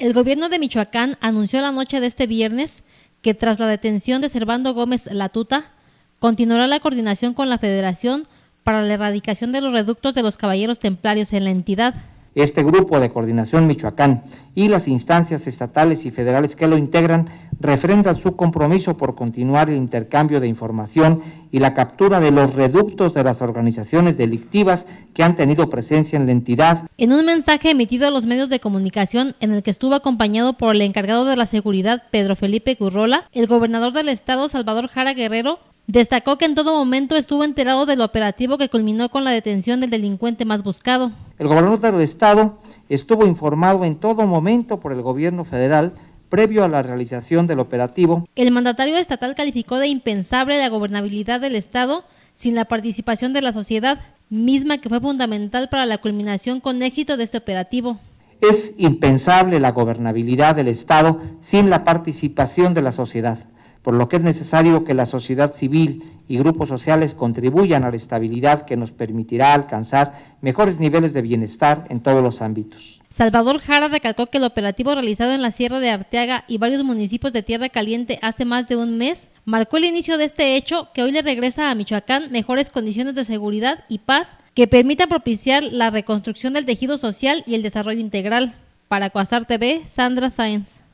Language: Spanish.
El gobierno de Michoacán anunció la noche de este viernes que tras la detención de Servando Gómez Latuta, continuará la coordinación con la Federación para la erradicación de los reductos de los caballeros templarios en la entidad. Este grupo de coordinación Michoacán y las instancias estatales y federales que lo integran refrendan su compromiso por continuar el intercambio de información y la captura de los reductos de las organizaciones delictivas que han tenido presencia en la entidad. En un mensaje emitido a los medios de comunicación en el que estuvo acompañado por el encargado de la seguridad Pedro Felipe Gurrola, el gobernador del estado Salvador Jara Guerrero Destacó que en todo momento estuvo enterado del operativo que culminó con la detención del delincuente más buscado. El gobernador del estado estuvo informado en todo momento por el gobierno federal previo a la realización del operativo. El mandatario estatal calificó de impensable la gobernabilidad del estado sin la participación de la sociedad, misma que fue fundamental para la culminación con éxito de este operativo. Es impensable la gobernabilidad del Estado sin la participación de la sociedad por lo que es necesario que la sociedad civil y grupos sociales contribuyan a la estabilidad que nos permitirá alcanzar mejores niveles de bienestar en todos los ámbitos. Salvador Jara recalcó que el operativo realizado en la Sierra de Arteaga y varios municipios de Tierra Caliente hace más de un mes marcó el inicio de este hecho que hoy le regresa a Michoacán mejores condiciones de seguridad y paz que permitan propiciar la reconstrucción del tejido social y el desarrollo integral. Para Coazar TV, Sandra Sáenz.